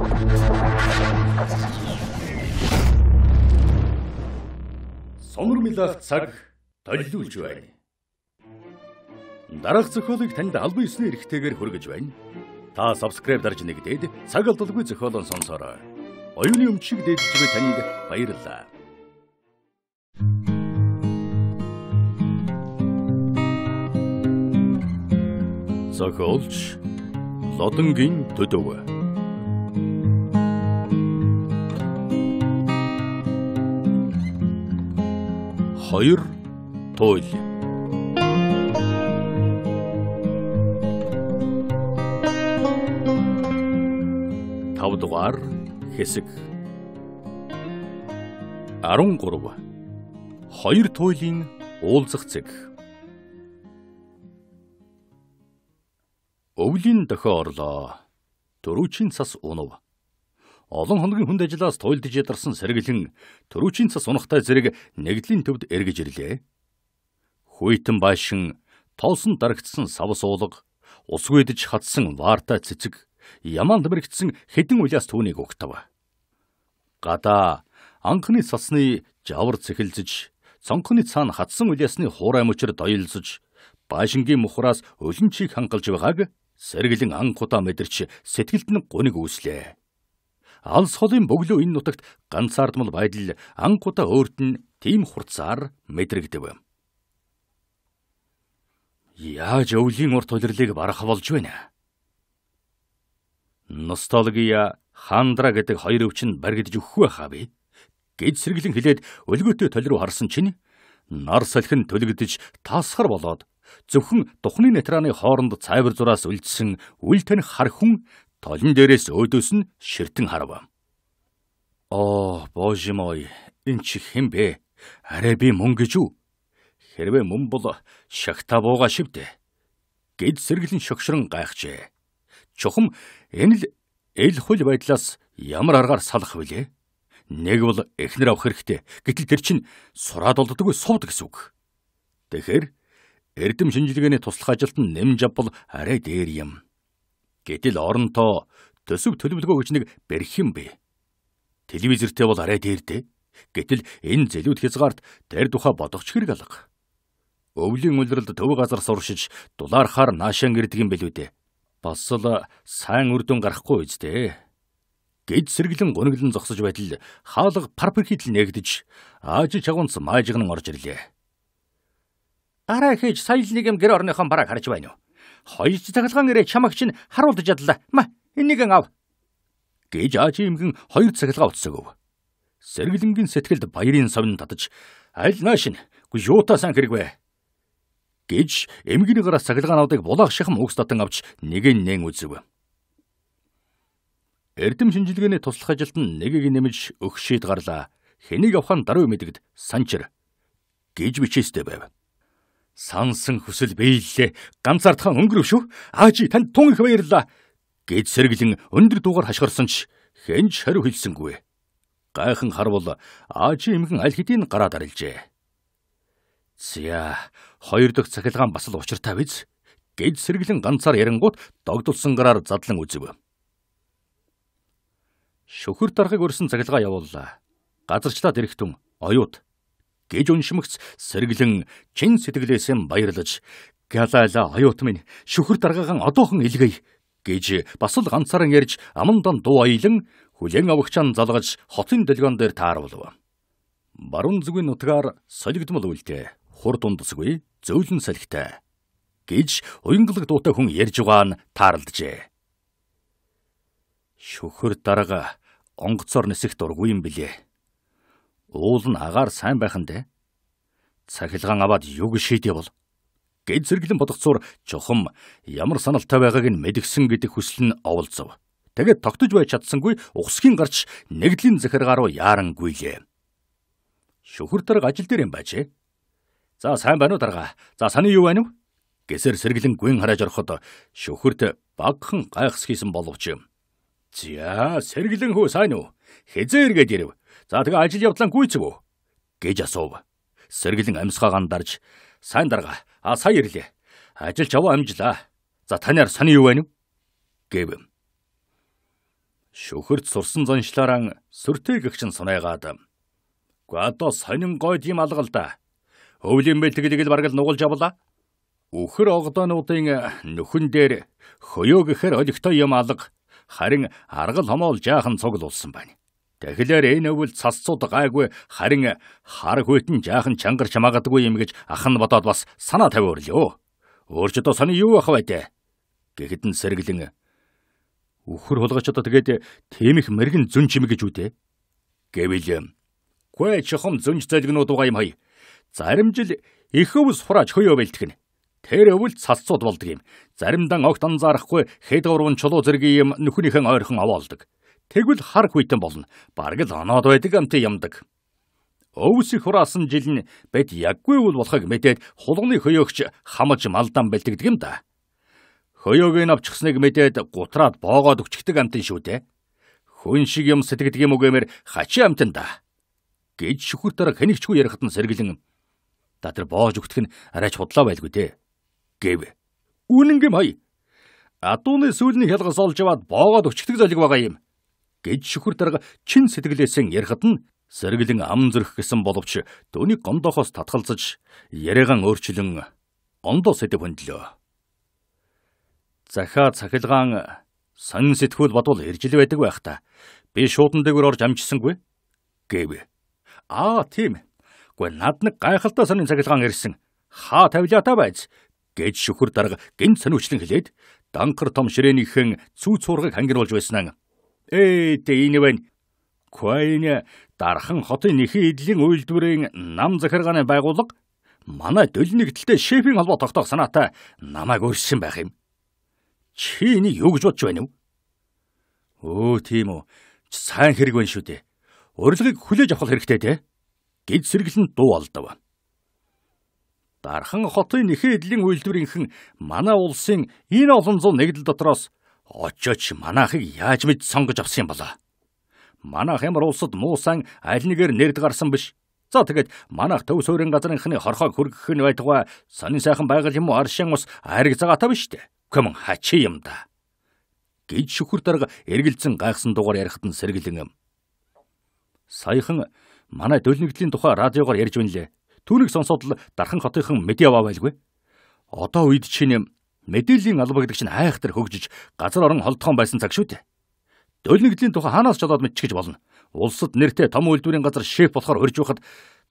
Сонирмлах цаг төлөвлөж байна. Дараах зохиолыг танд албан ёсны эрхтэйгээр хүргэж байна. Та subscribe дарж нэгдээд цаг алдалгүй зохиолоо сонсороо. Оюуны өмчиг дээдж буй танд баярлалаа. Зохиолч Лодонгийн төдөв 2 туйл. Тав дугаар хэсэг 13 2 туйлын уулзах цаг. Өвлийн дохио орлоо. Дөрүчийн цас унав олон хоногийн хүнд ажиллаас туйлдж ядарсан сэргэлэн төрүүчийн цас унахтай зэрэг нэгдлийн төвд эргэж ирлээ. Хүйтэн байшин толсон дарагдсан савс уулга усгүйдж хатсан варта цэцэг ямаанд мэрэгдсэн хідэн уяас түүнийг өгтөв. Гадаа анхны сасны жавар цэхэлзэж цонхны цаана хатсан улясны хуурай мөчр дойлзож байшингийн мухраас өлөнчийг хангалж байгааг сэргэлэн анх удаа мэдэрч сэтгэлд нь гоник үүслээ алс холын бөглөө энэ нутагт ганцаардмал байдал ангуудаа өөрт нь тийм хурцаар мэдрэгдэв. Яаж өвлийн урт улирлыг барах болж байна? Носталгия хандра гэдэг хоёр өвчин баригдж өгөх байхаа би гэд сэргэлэн хилээд өлгөөтэй толь руу харсан чинь нар салхин төлөгдөж тасхар болоод зөвхөн тухны нэтрааны хооронд цайвар зураас үлдсэн үл тань хар хүн толон дээрээс өөдөөс нь ширтэн харав. Оо, боже мой, энэ чи хэн бэ? Арай би мөн гэж үү? Хэрвээ мөн бол шагта бууга шивдэ. Гэд сэргэлэн шогшрон гайхжээ. Чухам энэ л эл хөл байдлаас ямар аргаар салах вүлээ? Нэг бол эхнэр авах хэрэгтэй. Гэтэл тэр чинь сураад болдоггүй сувд гэсэн үг. Тэгэхэр эрдэм шинжилгээний туслах ажилд нь нэмж авбал арай дээр юм. Гэтэл оронтоо төсөв төлөвлөгөө хүчнийг бэрхэн бэ. Телевизэртэй бол арай дээр дээ. Гэтэл энэ зэлүүд хязгаарт тэр тухай бодох ч хэрэг алга. Өвлийн үлрэлд төв газар суршиж дулаархаар наашаан гэрдэг юм билүү дээ. Бас л сайн үрдүн гарахгүй биз дээ. Гэд сэргэлэн гуниглан зогсож байтал хаалга парперхит л нэгдэж ааж чагунц маажган орж ирлээ. Араа хийж сая л нэг юм гэр орныхон бараг харж байна уу? Хоёр цаглагаан ирээ чамагч нь харуулж ядлаа. Ма энийг ав. гэж Ажи имгэн хоёр цаглагаа уцсаг өв. Сэргэлэнгийн сэтгэлд баярын савн татаж аль нааш нь гү юута сан хэрэгвэ гэж эмгэний гараас цаглагаануудыг булаах шахам өгс татан авч нэг нь нэн үзэв. Эрдэм шинжилгээний туслах ажилд нь нэгийг нэмж өгшийд гарлаа. Хэнийг авах нь даруй мэдэгд санчир гэж бичээстэй байв сансан хүсэл биеллээ. Ганцаардхан өнгөрөв шүү. Аажи танд тун их баярлаа. гэж сэргэлэн өндөр дуугаар хашгирсан ч хэнч хариу хэлсэнгүй. Гайхан харвал Аажи эмхэн аль хэдийн гараад арилжээ. Зя хоёр дахь цахилгаан бас л учиртай биз? гэж сэргэлэн ганцаар ярингууд догдулсан гараар задлан үзэв. Шөхөр дарахыг өрсөн цахилгаа явууллаа. Газарчлаад эрэхтэн оюут гэж уншимгц сэргэлэн чин сэтгэлээсээ баярлаж Галайла оюут минь шүхэр даргаган одоохон илгээе гэж бас л ганцаараа ярьж амандан дуу аялан хүлэн авахчаан залгаж хотын дэлгэн дээр тааруулв. Баруун зүгийн нутгаар солигдмал үйлдэл хурд ундсгүй зөөлөн салхитай гэж уянгалаг дуутай хүн ярьж байгаа нь таарлджээ. Шүхэр дарга онгоцоор нисэх дургүй юм билээ. Уул нь агаар сайн байхан дээ цахилгаан аваад юг шийдэе бол гэд зэрэглэн бодгцуур чухам ямар саналтай байгааг нь мэдгсэн гэдэг хүсэл нь оволцов. Тэгээд тогтож байж чадсангүй ухсгийн гарч нэгдлийн захиргаа руу яарангүйлээ. Шүхэр дарга ажил дээр юм байжээ. За сайн байна уу дарга. За саний юу байна вэ? гэсэр сэргэлэн гүн хараж ороход шүхэрт багхан гайхс хийсэн боловч. За сэргэлэн хөө сайн уу? Хизээ эргээд ирэв. За тэгээ ажил явдлаа гүйцэв үү? гэж асуув сэргэлэн амьсгаа гандарж сайн дарга а сая ирлээ. Ажилч аваа амжлаа. За таниар сони юу байна вэ? гэв. Шүхэрд сурсан заншлаараа сүртэй гэгчэн сунайгаад. Гү одоо сонин гойд юм алгал да. Өвлийн бэлтгэлийг л бараг л нугалж авлаа. Үхэр огдоонуудын нөхөн дээр хөйөө гэхэр олигтой юм алга харин аргал хомоол жаахан цуглуулсан байна. Тэгэхээр энэ өвөл цасцууд гайгүй харин хар хөтөн жаахан чангар чамаагдгүй юм гэж ах нь бодоод бас санаа тавиур лөө. Өөрчлөдөө сони юу ах байдэ? гэхэд нь сэргэлэн үхэр хулгаж одоо тэгээд тэмих мэрэгэн зүн чимэг гэж үдэ. гэвэл Гүй чухам зүнж зэлгнүүд угаа юм хай. Зарим жил их өвс хурааж хойё бэлтгэн. Тэр өвөл цасцууд болдог юм. Заримдаа огт анзаарахгүй хэд гурван чулуу зэргийн юм нөхөнийхэн ойрхон аваалдаг. Тэгвэл хар хүйтэн болно. Бараг л оноод байдаг амт ямдаг. Өвс их хураасан жил нь бид яггүй үл болохыг мэдээд хулганы хөйөөгч хамж малдан бэлтгэдэг юм да. Хөйөөг нь авчихсныг мэдээд гутраад боогоод өчгдөг амтэн шүү дээ. Хүн шиг юм сэтгэдэг юм үгэмээр хачи амтэн да. Гэж шүхүр дараа хэнийгчгүй ярихад нь сэргэлэн Татар боож өгдөх нь арайч худлаа байлгүй дээ. Гэв. Үнэн гэм хай. Адууны сүүлний хялгас олж аваад боогоод өчгдөг золиг байгаа юм гэж шүхэр дарга чин сэтгэлээсээ ярихад нь сэргэлэн ам зөрөх гэсэн боловч түүний гомдохоос татгалзаж яриагаан өөрчлөн ондоо сэдв хөндлөө. Захаа цахилгаан сонин сэтгүүл бодвол иржил байдаг байх та. Би шуудан дээр орж амжсангүй гэв. Аа тийм. Гэхдээ над нэг гайхалтай сонин цахилгаан ирсэн. Хаа тавилаа та байз гэж шүхэр дарга гинт сониучлан хэлээд данкар том ширээнийхэн цүү цуургыг хангируулж байснаа Ээ тэ энэ вэ? Куайны дархан хотын нэхий эдлийн үйлдвэрийн нам захиргааны байгууллага манай дөл нэгдэлтэй шефийн холбоо тогтоох санаатай намайг өрссөн байх юм. Чи энийг юу гэж бодож байна вэ? Өө тийм үү. Сайн хэрэг байна шүү дээ. Урилгыг хүлээж авах хэрэгтэй те. Гид сэргэлэн дуу алдав. Дархан хотын нэхий эдлийн үйлдвэрийнхэн манай улсын энэ олон зуун нэгдэл дотроос Очооч манаахыг яаж мэд сонгож авсан юм болоо? Манаах ямар улсад муусан аль нэгээр нэрд гарсан биш. За тэгэд манаах төв суурин газрынхны хорхоог хүргэх нь байтугай сонин сайхан байгаль юм уу аршин ус ариг загаатай биш үү? Кэмэн хачи юм да. гэж шүхэр дарга эргэлзэн гайхсан дугаар ярихад нь сэргэлэн юм. Саяхан манай дөлнөгдлийн тухай радиогоор ярьж байна лээ. Түүнийг сонсоод л дархан хотынхан мэдээ аваа байлгүй. Одоо үед чинь Мэдээллийн алба гэдэг чинь айхтар хөгжиж газар орон холдохон байсан цаг шүү дээ. Дөлнөгдлийн тухай хаанаас ч олоод мэдчих гэж болно. Улсад нэртэй том үйлдвэрийн газар шеф болохоор урьж байхад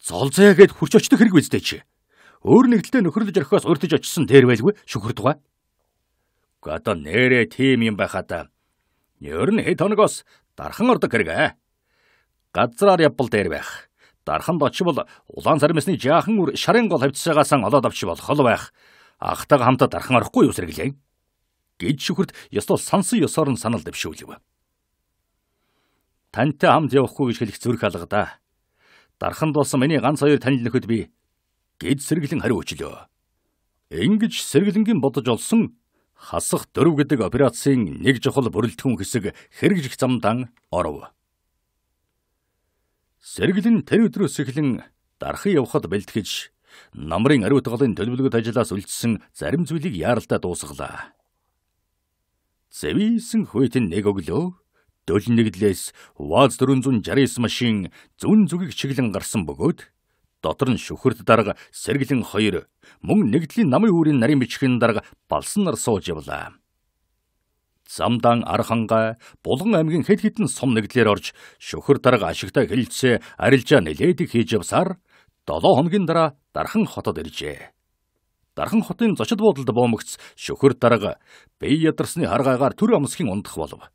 золзээ гээд хурч очдог хэрэг үстэй чи. Өөр нэгдэлтэй нөхөрлөж орхиос урьдж очсон дээр байлгүй шүхэр тугаа. Гэхдээ одоо нэрээ тим юм байхад ер нь хэд хоногоос дархан ордог хэрэг ээ. Газраар явбал дээр байх. Дарханд очивол улаан сармэсний жаахан үр шарын гол хавцсаагаас олоод авч болох хол байх ахтаг хамтаа дархан арахгүй юу сэргэлээ гэж шүхэрт ёстой сансан ёсоор нь санал дэвшүүлв. Тантай хамт явахгүй гэж хэлэх зүрх алга да. Дарханд болсон миний ганц хоёр танил нөхөд би гэж сэргэлэн хариу өчлөө. Ингиж сэргэлэнгийн бодож олсон хасах дөрв гэдэг операцийн нэг жохол бүрэлдэхүүн хэсэг хэрэгжих замдан оров. Сэргэлэн тэр өдрөөс эхлэн дархан явхад бэлтгэж намрын ариутгалын төлөвлөгөөт ажиллаас үлдсэн зарим зүйлийг яаралтай дуусглаа. Зэвийсэн хүйтэн нэг өглөө дөл нэглээс ВАЗ 469 машин зүн зүгийг чиглэн гарсан бөгөөд дотор нь шүхэрд дарга сэргэлэн хоёр мөн нэгдлийн намын үүрийн нарийн бичгийн дарга балсан нар сууж явлаа. Замдан Арханга Булган аймгийн хэд хэдэн сум нэгдлэр орж шүхэр дарга ашигтай хэлэлцээ арилжаа нэлээдэг хийж явсаар 7 хоногийн дараа Дархан хотод иржээ. Дархан хотын зочид буудалд боомгц шөхөр дарга бие ядарсны харгаагаар төр амсхийн ундах болов.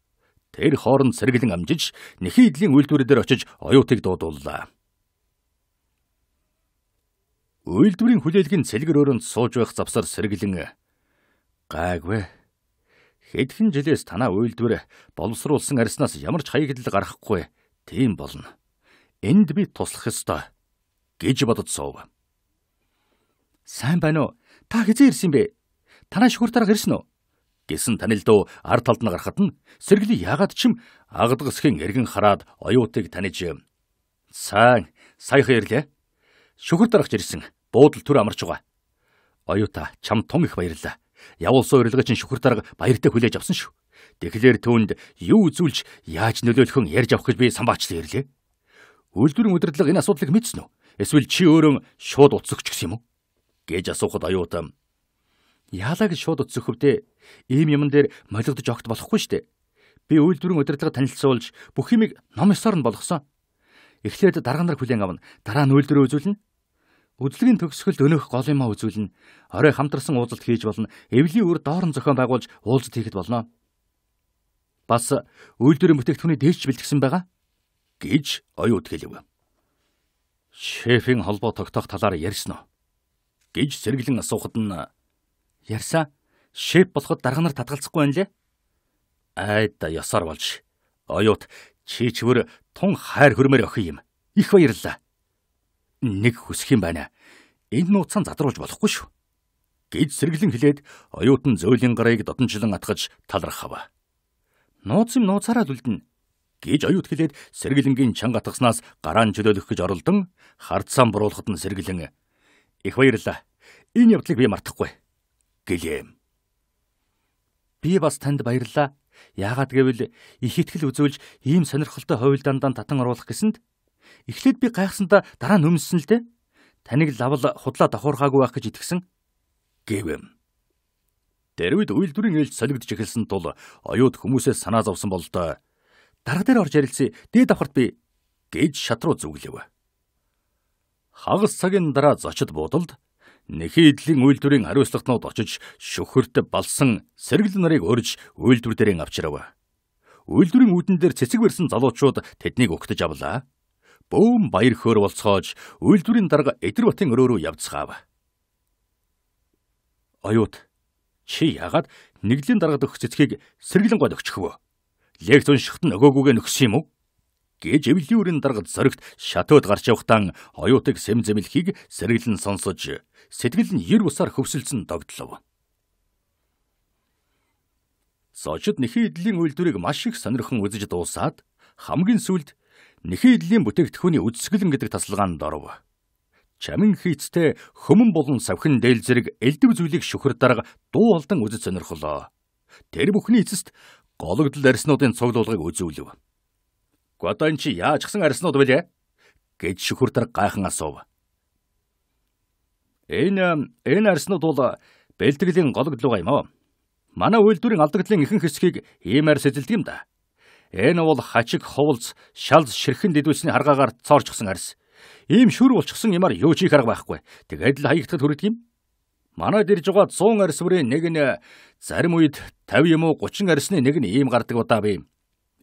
Тэр хооронд сэргэлэн амжиж нэхий идлийн үйлдвэрээр очиж оюутыг дуудууллаа. Үйлдвэрийн хүлээлгэн цэлгэр өрөөнд сууж байх завсар сэргэлэн гайгүй хэдхэн жилээс танаа үйлдвэр боловсруулсан арснаас ямар ч хаягдл гарахгүй тийм болно. Энд би туслах ёстой гэж бодод суув. Сайн байна уу? Та хэзээ ирсэн бэ? Танаа шүхэр тарах ирсэн үү? гэсэн танилдуу ар талд нь гарахад нь сэргли ягаад ч юм агадгасхийн эргэн хараад оюутыг таних. Сайн, саяхан ирлээ. Шүхэр дарахж ирсэн. Буудал төр амарч байгаа. Оюута чам тун их баярлаа. Явуулсан урилгач нь шүхэр дарга баяртай хүлээж авсан шүү. Тэгэхээр түүнд юу үзүүлж яаж нөлөөлөхөн ярьж авах гэж би самбаачлаа ирлээ. Үйлдвэрийн удирдлага энэ асуудлыг мэдсэн үү? Эсвэл чи өөрөө шууд утас өгч гис юм уу? гэж асуухад аюутам. Яалаа гэж шууд өцөхөвдөө ийм юмн дээр молигдож огт болохгүй штэ. Би үйлдвэрийн удирдлага танилцуулж бүх юмыг ном ёсоор нь болгосон. Эхлээд дарга нар хүлээн авна. Дараа нь үйлдвэрээ үзүүлнэ. Үзлэгийн төгсгөлд өнөөх гол юмаа үзүүлнэ. Орой хамтарсан уулзалт хийж болно. Эвлийн үр доорн зохион байгуулж уулзалт хийхэд болно. Бас үйлдвэрийн бүтээгдэхүүний дээдч бэлтгэсэн байгаа гэж оюут хэлэв. Шефийн холбоо тогтоох талаар ярьсан нь гэж сэргэлэн асуухад нь "Ярсаа шеф болоход дарга нар татгалцахгүй байналаа?" Айда ёсоор болж. Оюут чи чвэр тун хайр хөрмөр охин юм. Их баярлаа. Нэг хүсэх юм байна. Энэ нууцсан задруулж болохгүй шүү. гэж сэргэлэн хэлээд оюутан зөөлийн гарыг дотончлон атгаж талархав. Нууц юм нууцаараа дүлдэн гэж оюут хэлээд сэргэлэнгийн чанга атгаснаас гараан чөлөөлөх гэж оролдон хардсан буруулахад нь сэргэлэн Их баярлалаа. Энэ явдлыг би мартахгүй. Гэлээм. Би бас танд баярлалаа. Яагаад гэвэл их ихтгэл үзүүлж ийм сонирхолтой ховилдаандаа татан оруулах гэсэнд эхлээд би гайхсандаа дараа нь өмссөн л дээ. Таныг лавл худлаа давхархаагүй байх гэж итгэсэн гэвэм. Дэрвид үйлдвэрийн ээлж солигдож эхэлсэн тул оюут хүмүүсээс санаа зовсон бол доо. Дарга дээр орж ярилцъя. Дээд давхарт би гэж шатруу зүглэв хагас цагийн дараа зочид буудалд нэхий эдлийн үйлдвэрийн хариуцлагтнууд очиж шөхөрт балсан сэргэл нарыг өрж үйлдвэр дээрээ авчирав. Үйлдвэрийн үүдэн дээр цэцэг бэрсэн залуучууд тэднийг өгтөж авлаа. Бөөм баяр хөөр болцоож үйлдвэрийн дарга Эдэр Батын өрөө рүү явцгаав. Оюут чи яагаад нэгдлийн дарагд өгч цэцгийг сэргэлэн гол өгчихвөө? Лекц уншихт нь өгөөгүйгээ нөхс юм уу? гэж эвлүүрийн даргад зоригт шатууд гарч явахтан оюутаг сэм зэмлэхийг сэргэлэн сонсож сэтгэл нь ер усаар хөвсөлдсөн догдлов. Сочид нэхий эдлийн үйлдвэрийг маш их сонирхон үзэж дуусаад хамгийн сүүлд нэхий эдлийн бүтээгдэхүүний үдсгэлэн гэдэг таслагаанд оров чамин хийцтэй хөмөн болон савхин дээл зэрэг элдв зүйлийг шүхэр дарга дуу алдан үзэж сонирхлоо. Тэр бүхний эцэст гологдол арьснуудын цуглуулгыг үзүүлв. Одоо эн чи яаж гсэн арьснууд билээ? гэж шүхүртэр гайхан асуув. Энэ энэ арьснууд бол бэлтгэлийн гологдлого юм аа. Манай үйлдвэрийн алдагдлын ихэнх хэсгийг ийм арьс эзэлдэг юм да. Энэ бол хачиг ховлц шал ширхэн дэдвүсний харгаагаар цоорчсон арьс. Ийм шүр болчихсон ямар юу ч их арга байхгүй. Тэгээд л хаягдхад хүрдэг юм. Манайд ирж байгаа 100 арьс бүрийн нэг нь зарим үед 50 юм уу 30 арьсны нэг нь ийм гардаг удаа бий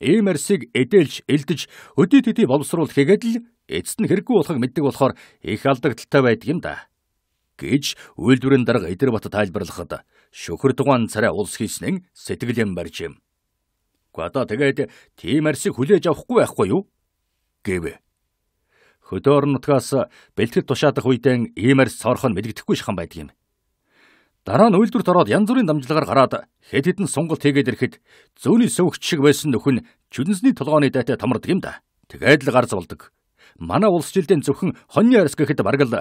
ийм арсыг эдээлж, элдэж, өдий төдий боловсруулэхэд л эцэст нь хэрэггүй болохыг мэддэг болохоор их алдагдaltaй байдаг юм да. гэж үйлдвэрийн дарга Эдэр Бат тайлбарлахад шөхөр тугаан царай улс хийснэн сэтгэл юм барьж юм. Гада тэгээд тийм арсыг хүлээж авахгүй байхгүй юу? гэвэ. Хөдөөр нутгаас бэлтгэл тушаадах үедээ ийм арс сорхон мэддэхгүй шахан байдаг юм. Дараа нь үйлдвэрт ороод янз бүрийн дамжлагаар гараад хэд хэдэн сунгалт хийгээд ирэхэд зөөний сөвгч шиг байсан нөхөн чүдэнсний толгооны дайтай томордог юм да. Тэгээд л гарц болдог. Манай улс жилдээ зөвхөн хоньны арьс гэхэд бараг л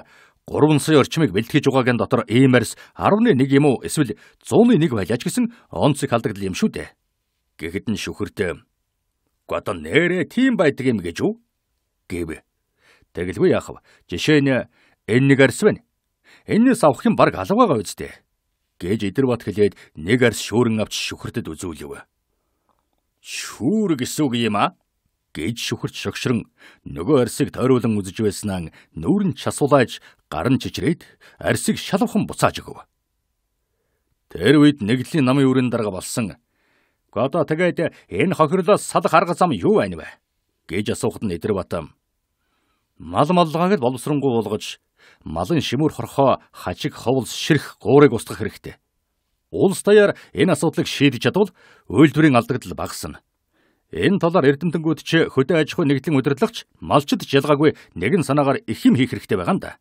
3 сая орчмыг бэлтгэж байгаагийн дотор ийм арьс 11 юм уу эсвэл 101 байлаач гэсэн онцыг халдагдл юм шүү дээ. Гэхэд нь шүхэрт "Гото нэрэ тийм байдаг юм гэж үү?" гэв. Тэгэлгүй яах вэ? Жишээ нь энэ нэг арьс байна. Энэс авах юм бараг алга байгаа үст дээ гэж Идэр бат хэлээд нэг арс шүүрэн авч шүхэртэд үзүүлв. Шүүр гэсүг юм аа гэж шүхэрч шогшрон нөгөө арсыг тойруулан үзэж байснаа нүүрэн часуулааж гар нь чичрээд арсыг шалвхан буцааж өгөв. Тэр үед нэглэлийн намын үрийн дарга болсон. Гада тэгээд энэ хохирлоос салах арга зам юу байв нэ гэж асуухад нь Идэр батам мал малгааг л боловсронгуй болгож малын шимүр хорхоо хажиг ховлс ширх гуурыг устгах хэрэгтэй. Улс даяар энэ асуудлыг шийдэж чадвал үйлдвэрийн алдагдал багасна. Энэ талаар эрдэмтэнгүүд ч хөдөө аж ахуйн нэгдлэн удирдлагч малчд ялгаагүй нэгэн санаагаар их юм хийх хэрэгтэй байгаа юм да.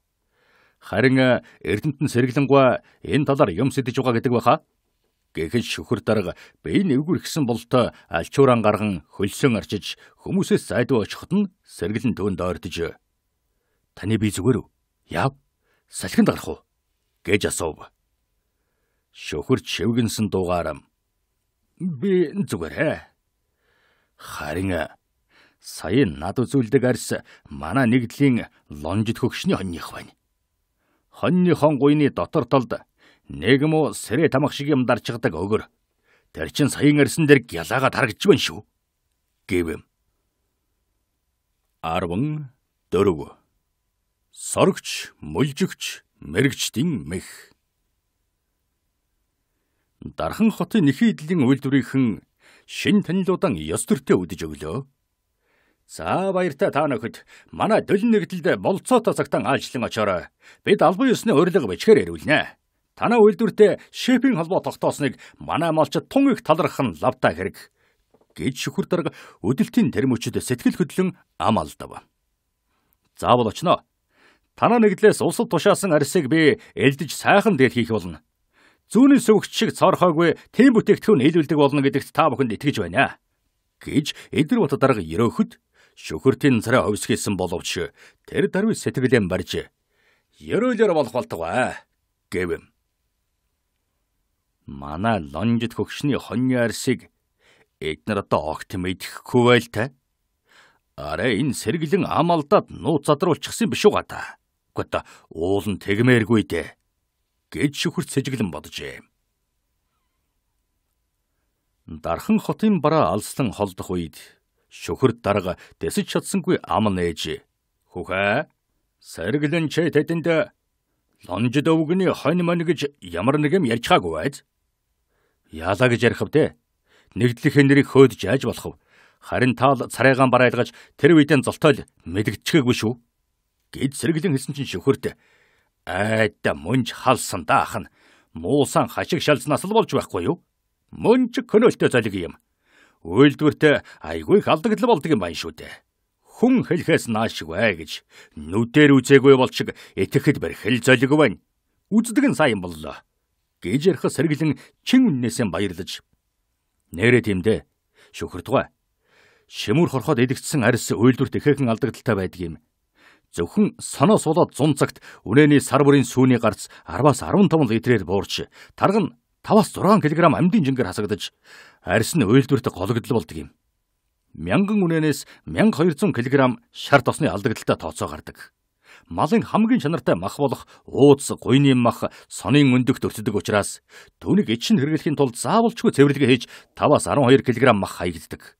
Харин э, эрдэмтэн сэргэлэнгуй энэ талаар юм сэтэж байгаа гэдэг байхаа. Гэхэд шүхэр дарга биеийн эвгүр гисэн болтой э, альчууран гарган хөлсөн арчиж хүмүүсээс зайдуу очиход нь сэргэлэн төөнд ойртож таны би зүгээр үү? Яв. Салхинд гарах уу? гэж асуув. Шөхөр чивгэнсэн дуугаарам. Би зүгээрээ. Харин э, сая над үзүүлдэг арьс манай нэгдлийн лонжид хөгшний хоньих байна. Хоньихон гуйны дотор талд нэг муу сэрэ тамх шиг юм дарчгадаг өгөр. Тэр чин саяын арьсан дээр ялаагаа таргаж байна шүү. гэв юм. 14 сорогч, мулжигч, мэрэгчдийн мэх. Дархан хотын нэхий эдлийн үйлдвэрийнхэн шин танилуудан ёс төртөө үдэж өглөө. За баяртай та нөхөд манай дөлн нэгдэлд болцоотой цагтан ажилтан очоорой. Бид албан ёсны урилга бичгээр ирүүлнэ. Танай үйлдвэртээ шипинг холбоо тогтоосныг манай малчид тун их талархах нь лавтаа хэрэг гэж шүхэр дарга өдөлтийн тэрмөчөд сэтгэл хөдлөн ам алдав. Заавал очноо. Танаа нэгдлээс усал тушаасан арсыг би элдэж сайхан дээр хийх болно. Зүүнийн сүвгч шиг цорхоогүй тийм бүтээгдэхүүн хэлүүлдэг болно гэдэгт та бүхэнд итгэж байна. гэж Эдэр бат дарга ерөөхд шүхэртийн царай ховс хийсэн боловч тэр даруй сэтгэлэн барж ерөөлөр болох болтгоо гэвэм. Манай лонжид хөгшний хоньны арсыг эднэр одоо огт мэдэхгүй байл та. Араа энэ сэргэлэн ам алдаад нууц задруулчихсан биш үү гадаа Гот уул нь тэгмээргүй дээ гэж шүхэрт сэжиглэн боджээ. Дархан хотын бараа алслан холдох үед шүхэр дарга дэсэж чадсангүй ам нээж "Хүхэ, сэргэлэн чи тэдэнд лонжид өвгний хонь мань гэж ямар нэг юм ярьж байгаагүй байз? Яалаа гэж ярих вдэ? Нэгдлэх нэрийг хөөдж яаж болох вэ? Харин таал царайгаан барайлгаж тэр үедэн золтойл мэдгэчихээгүй шүү." Гэд сэргэлэн хэлсэн чинь шөхөрт айд мунж халсан даахан муусан хашиг шалснаас л болж байхгүй юу? Мунж көнөөлтөө залэг юм. Үйлдвэрт айгүй халдагдл болдго юм байна шүү дээ. Хүн хэлхээс нааш вэ гэж нүдээр үзээгүй болчиг итгэхэд бэрхэл залэг байна. Үздэг нь сайн боллоо. Гэж ярих сэргэлэн чин үннээсээ баярлаж нэрэ тэмдэ шүхэрдгөө. Шимүр хорхоод идэгдсэн арьс үйлдвэрт ихэхэн алдагдaltaй байдаг юм. Зөвхөн соноос болоод 100 цагт үнэний сар бүрийн сүүний гарц 10-аас 15 литрээр буурч, тарга нь 5-аас 6 кг амдын жингээр хасагдаж, арьс нь үйлдвэрт гологдол болдог юм. 1000 үнээнээс 1200 кг шар тосны алдагдaltaа тооцоо гардаг. Малын хамгийн чанартай мах болох ууц, гуйны мах сонын өндөгт өртдөг учраас түүнийг ичин хэрэглэхийн тулд заавалчгүй цэвэрлэгээ хийж 5-аас 12 кг мах хаягддаг.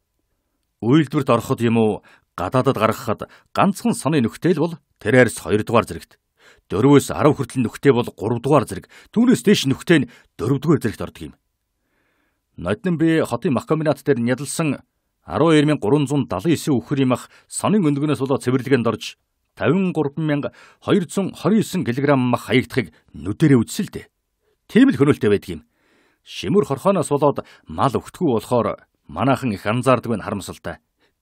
Үйлдвэрт ороход юм уу гадаадад гаргахад ганцхан соны нүхтэй л бол тэрээрс 2 дугаар зэрэгт 4-өөс 10 хүртэл нүхтэй бол 3 дугаар зэрэг түүнээс дээш нүхтэй нь 4 дугаар зэрэгт ордог юм. Ноднын би хотын махкоминат дээр нядалсан 12379 үхэр юм ах сонын өндгнөөс болоо цэвэрлэгэнд орж 53229 кг мах хаягдахыг нүдэрээ үзсэн л дээ. Тийм л хөнөөлтэй байдаг юм. Шимүр хорхооноос болоод мал өгтгүү болохоор манаахан их анзаардаг нь харамсалтай.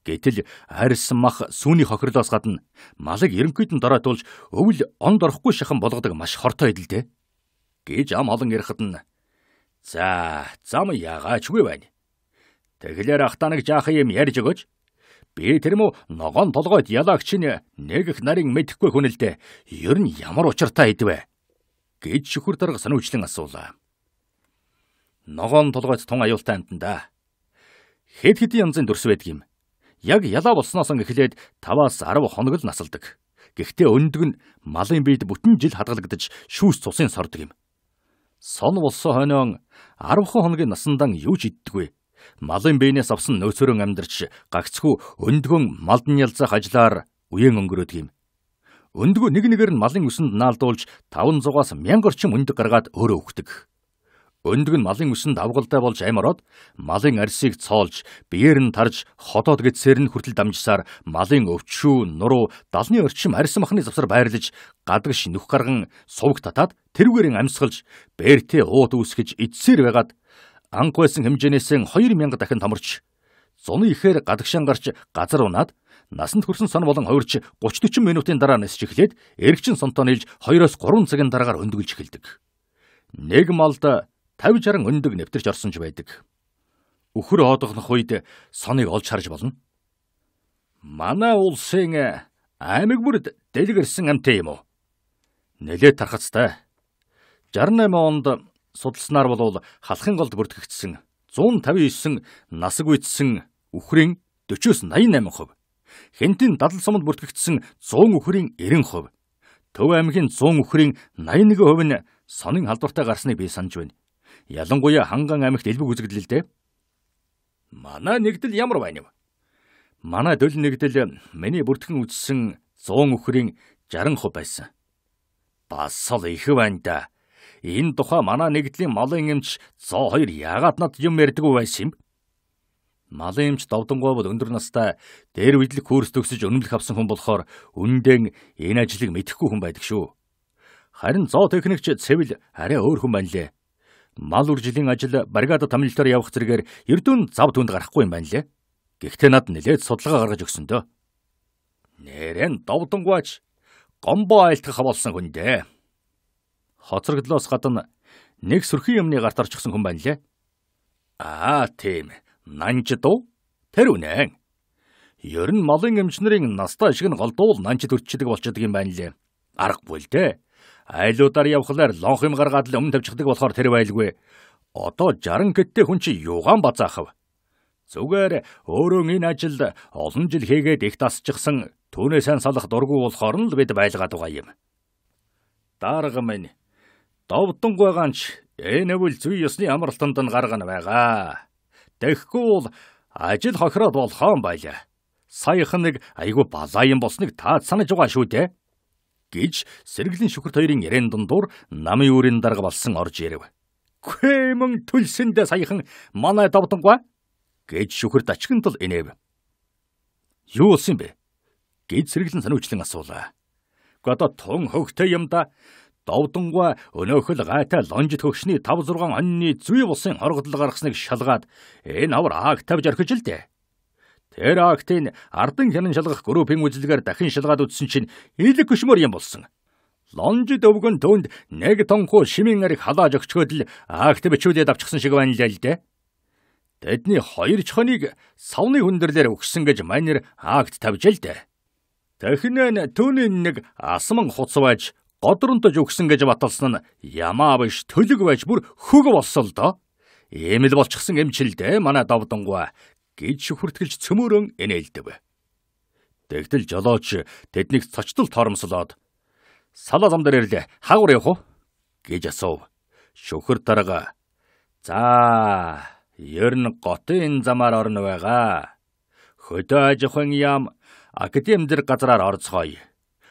Гэтэл арьс мах сүүний хохирлоос гадна малыг ерөнхийдэн дараа туулж өвөл онд орохгүй шахан болгодог маш хортой эдэлтэй. гэж ам олон ярихад нь за зам ягаачгүй байна. Тэгэлэр ахтанаг жаахан юм ярьж өгөөч. Би тэр мө ногоон толгойд ялагч нэг их нарын мэдхгүй хүн л дээ. Ер нь ямар учиртай идвэ? гэж шүхэр дарга сануучлан асуулаа. Ногоон толгойд тун аюултай амтан да. Хэд хэдэн янзын дүрс байдаг юм яг ялаа болсноос эхлээд 5-аас 10 хоног л насалдаг. Гэхдээ өндөг нь малын биед бүтэн жил хадгалагдаж шүүс цусын сордог юм. Сон болсон хойноон 10 хоногийн насандаа юу ч иддэггүй. Малын биенээс авсан нөөцөрөн амьдарч гагцхүү өндгөн малдан ялзах ажиллаар үеэн өнгөрөөдөг юм. Өндгөө нэг нэгээр нь малын үсэнд наалдуулж 500-аас 1000 орчим өндөг гаргаад өөрөө өгдөг. Өндөг нь малын үсэнд давгалтай болж амарод малын арсыг цоолж, биеэр нь тарж, ходоод гэдсээр нь хүртэл дамжсаар малын өвчшүү, нуруу, далны орчим арьс махны завсар байрлаж, гадаг шинөх гарган сувг татаад тэрүүгээрэн амьсгалж, бээртээ уут үүсгэж эдсээр байгаад анх байсан хэмжээнээс 2000 дахин томорч зуны ихээр гадагшаан гарч газар унаад насанд хүрсэн сон болон хувирч 30-40 минутын дараа нисч эхлээд эргчин сонтоо нийлж 2-3 цагийн дараагаар хөндөглөж эхэлдэг. Нэг малд 50 60 өндөг нэвтэрч орсон ч байдаг. Өхөр оодгох үед соныг олж харж болно. Манай улсын э, аймаг бүрд дэлгэрсэн амтай юм уу? Нэлээд тархацтай. 68 онд судалснаар болвол халахын голд бүртгэгдсэн 159 насаг үйтсэн өхрийн 40-88%, хэнтийн дадал сумд бүртгэгдсэн 100 өхрийн 90%, Төв аймгийн 100 өхрийн 81% нь сонин халдвартай гарсныг би санаж байна. Ялангуяа Ханган аймагт элбэг үзэгдэлтэй. Манай нэгдэл ямар байна вэ? Манай дөл нэгдэл миний бүртгэн үзсэн 100 өхрийн 60% байсан. Бас л их байна да. Энэ тухай манай нэгдлийн малын эмч 102 яагаад над юм ярьдгүй байсан юм? Малын эмч довдонгой бол өндөр настай дээр үйлдэл курс төгсөж өнөмлөх авсан хүн болохоор үндэн энэ ажлыг мэдэхгүй хүн байдаг шүү. Харин зоо техникч цэвэл арай өөр хүн байна лээ мал үржилийн ажил бригада томилтоор явах зэрэгээр эрдүүн зав түнд гарахгүй юм байна лээ. Гэхдээ над нэлээд судалгаа гаргаж өгсөн дөө. Нэрэн довдонгуйч гомбо айлтгах болсон хүн дээ. Хоцрогдлоос гадна нэг сөрхий юмны гарт орчихсон хүн байна лээ. Аа тийм. Нанчдуу тэр үнэн. Ер нь малын эмчнэрийн настай ашиг нь голдуул нанчд өрчдөг болчихдөг юм байна лээ. Аргагүй л дээ айлуудаар явхлаар лонх юм гаргаад л өмнө тавьчихдаг болохоор тэр байлгүй. Одоо 60 гэдтэй хүн чи юугаан базаахав? Зүгээр өөрөө энэ ажилд олон жил хийгээд их тасчихсан түүнээ сайн салах дурггүй болохоор нь л бид байлгаад байгаа юм. Дарга минь довдонг байгаа ч энэ үл зүй ёсны амралтанд нь гаргана байгаа. Тэгэхгүй бол ажил хохироод болохон байлаа. Саяхан нэг айгүй балаа юм болсныг таад санаж байгаа шүү дээ гэж сэргэлийн шүхрт хоёрын ярен дундуур намын үрийн дарга болсон орж ирэв. Кэмэн төлсөндөө саяхан манай давтангаа гэж шүхрт ачхин тул инэв. Юу болсон бэ? гэж сэргэлэн сануучлан асуулаа. Гэхдээ одоо тун хөгтэй юм да. Довдонгүй өнөөхөл гайтай лонжит хөгшний 5 6 онны зүй улсын хоргодлол гаргасныг шалгаад энэ авар аг тавьж орхиж л дээ. Тэр актын ардан хянан шалгах группийн үйлчлэгээр дахин шалгаад үтсэн чинь илэг гүшмөр юм болсон. Лонж дөвгөн түнд нэг тонхоо шимийн ариг халааж өгчхөд л акт бичүүлээд авчихсан шиг байна л л дээ. Тэдний хоёр чхоныг савны хүндрэлээр өгсөн гэж манер акт тавьж л дээ. Тэхнэн түүний нэг асман хуц байж годронтож өгсөн гэж баталсан нь ямаа биш төлөг байж бүр хөг болсон л доо. Ийм л болчихсон эмчилдэ манай давдангуй гэж шүхэртгэлж цөмөөрөн инээлдэв. Тэгтэл жолооч тэднийг цочтол торомслоод "Салаа зам дээр ирлээ. Хаагур явах уу?" гэж асуув. Шүхэр дарга "За, ер нь готын замаар орно байгаа. Хөдөө аж ахуйн яам академидэр газраар орцгоё."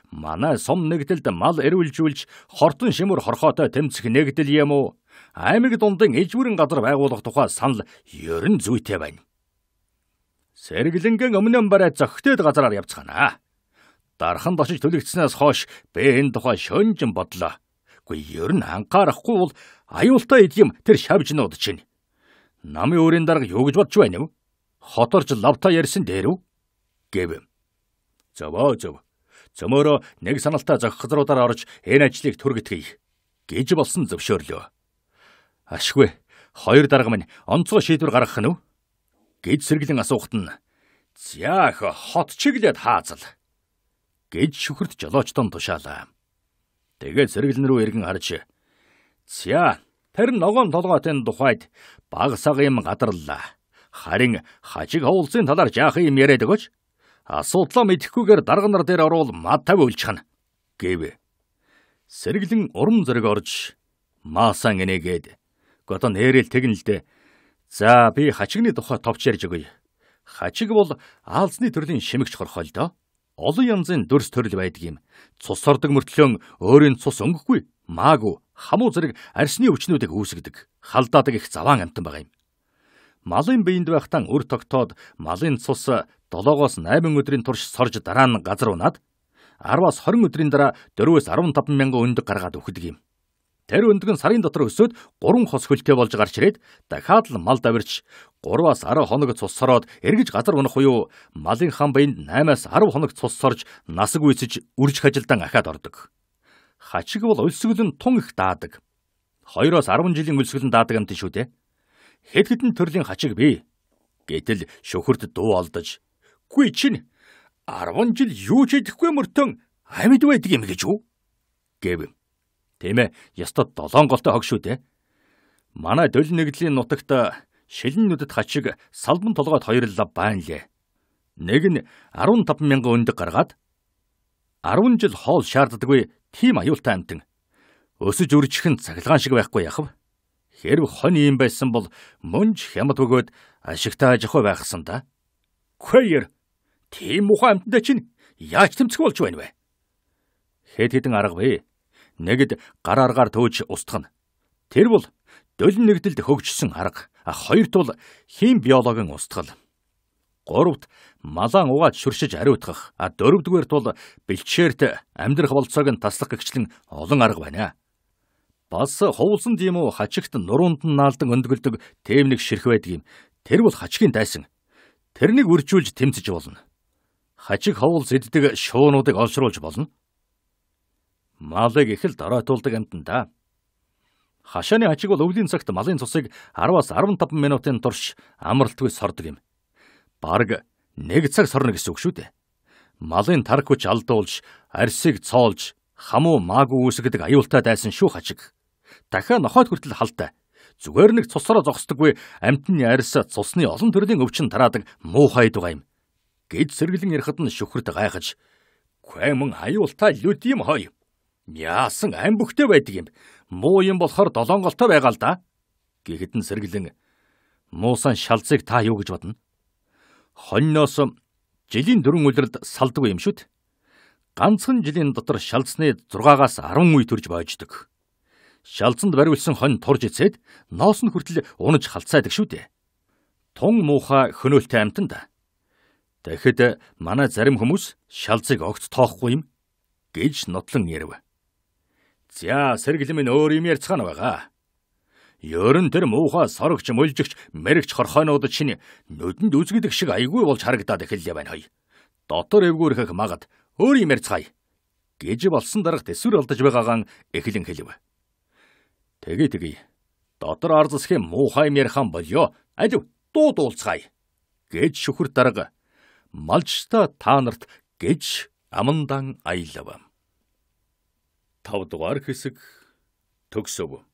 манай сум нэгдэлд мал эрүүлжүүлж хортон шимөр хорхоотой тэмцэх нэгдэл юм уу? Аймаг дундын ижвэрэн газар байгуулах тухай санал ерэн зүйтэй байна. Сэргэлэнгийн өмнөн барай зөгтөөд газараар явцгаана. Дархан бочиж төлөгдснөөс хойш би энэ тухай шөнжин бодлоо. Гэхдээ ер нь анхаарахгүй бол аюултай идэм тэр шавжнууд чинь. Намын өөрийн дарга юу гэж бодж байна вэ? Хоторч лавта ярьсан дээрв гэв. Заваа зав. Цөмөрөө нэг саналтай зохицруудаар орж энэ ажлыг түргэтгэе гэж болсон зөвшөөрлөө. Ашгүй. Хоёр дарга минь онцгой шийдвэр гаргах нь гэж сэргэлэн асуухт нь "Зяах хот чиглээд хаазал" гэж шүхэрд жолоочтон тушаалаа. Тэгээд сэргэлэн рүү эргэн харж "Зя, тэр ногоон толгойтын тухайд баг саг юм гадарлаа. Харин хажиг хуулцын талаар жаах юм яриад өгөөч. Асуудлаа мэдхгүйгээр дарга нар дээр оруул мад тав үйлчихнэ" гэв. Сэргэлэн урам зориг орж маасан гинэгээд готон нээрэл тэгнэлдэ За би хачигны тухай товч ярьж өгье. Хачиг бол аалзны төрлийн шимэгч хорхойлдоо. Олон янзын дүрс төрөл байдаг юм. Цус ордог мөртлөөн өөрийн цус өнгөхгүй, маагүй, хамуу зэрэг арсны өвчнүүдийг үүсгэдэг, халдаадаг их заваан амтан байгаа юм. Малын биеинд байхтан өр тогтоод малын цус 7-8 өдрийн турш сорж дараа нь газар унаад 10-20 өдрийн дараа 4-15 мянган өндөг гаргаад өгдөг юм. Тэр өндөг нь сарын дотор өсөөд 3 хос хөлтэй болж гарч ирээд дахиад л мал давирч 3-аас 10 хоног цуссороод эргэж газар унах уу? Малын хан бэйнд 8-аас 10 хоног цуссорж насаг үесэж үрж хажилдан ахаад ордог. Хачиг бол өлсгөл нь тун их даадаг. 2-оос 10 жилийн өлсгөл нь даадаг амт шүү дээ. Хэд хэдэн төрлийн хачиг бий. Гэтэл шөхөрт дуу олдож. "Гүй чинь 10 жил юу ч идэхгүй мөртөн амьд байдаг юм гэж үү?" гэв. Тийм ээ, ёстой долоон голтой хог шүү дээ. Манай дөл нэгдлийн нутагт э, шилэннүүдэд хачиг салбан толгойд хоёр лав байна лээ. Нэг нь 15 мянган өндөг гаргаад 10 жил хоол шаарддаггүй тийм аюултай амтан. Өсөж үржих нь цахилгаан шиг байхгүй яхав. Хэрв хонь юм байсан бол мөн ч хямд бөгөөд ашигтай аж ахуй байхсан да. Квейер тийм ухаан амттай чинь яаж тэмцэх болж байна вэ? Хэд хэдэн арга вэ? Нэгэд гар аргаар төөж устгана. Тэр бол долин нэгдэлд хөгжсөн арга. Хоёрт бол хим биологийн устгал. Гуравт малаан угааж шүршиж ариутгах. А дөрөвдүгээрт бол бэлчээрт амьдрах болцоог нь таслах гэгчлэн олон арга байна. Бас хуулсан тийм үү хачигт нуруунд нь наалдан өндгөлдөг тэмнэг ширх байдаг юм. Тэр бол хачгийн дайсан. Тэрнийг үржүүлж тэмцэж болно. Хачиг ховол зэддэг шуунуудыг олшруулж болно малыг их л доройтуулдаг амтанда. Хашааны хачиг бол өвлийн цагт малын цусыг 10-аас 15 минутын турш амралтгүй сордог юм. Бараг 1 цаг сорно гэсэн үг шүү дээ. Малын тарх хүч алдуулж, арсыг цоолж, хамуу мааг үүсгэдэг аюултай дайсан шүү хачиг. Дахиад нохойд хүртэл халтай. Зүгээр нэг цусраа зогсдоггүй амтны арьс цусны олон төрлийн өвчин тараадаг муухай дугаа юм. Гэд сэргэлэн ярахад нь шүхрт гайхаж, "Квэмэн аюултай лүд юм хой" Яасан ам бүхтэй байдаг юм. Муу юм болохоор долоонголтой байгаа л да. гэхэд нь сэргэлэн муусан шалцыг та юу гэж бодно? Хоньноос жилийн дөрөн үлрэлд салдгүй юм шүт. Ганцхан жилийн дотор шалцны 6-аас 10 үе төрж бойждог. Шалцанд бариулсан хонь турж эцээд ноос нь хүртэл унаж халцаадаг шүү дээ. Тун муухай хөнөөлтэй амтан да. Тэгэхэд манай зарим хүмүүс шалцыг огт тоохгүй юм гэж нотлон ярив. За сэргэл минь өөр юм ярьцгаана байгаа. Ерөн тэр муухай сорогч мөлжигч мэрэгч хорхойнууд чинь нүдэнд үзгдэг шиг айгүй болж харагдаад эхэллээ байна хой. Дотор эвгүүрхэх магад өөр юм ярьцгаая гэж болсон дарах төсвөр алдаж байгаагаан эхлэн хэлв. Тэгээ тэгээ. Дотор арзсхийн муухай юм ярихан болёо. Алив дуу дуулцгаая гэж шүхэр дарга малчта та нарт гэж амандан аялав. 5 дугаар хэсэг төгсөв.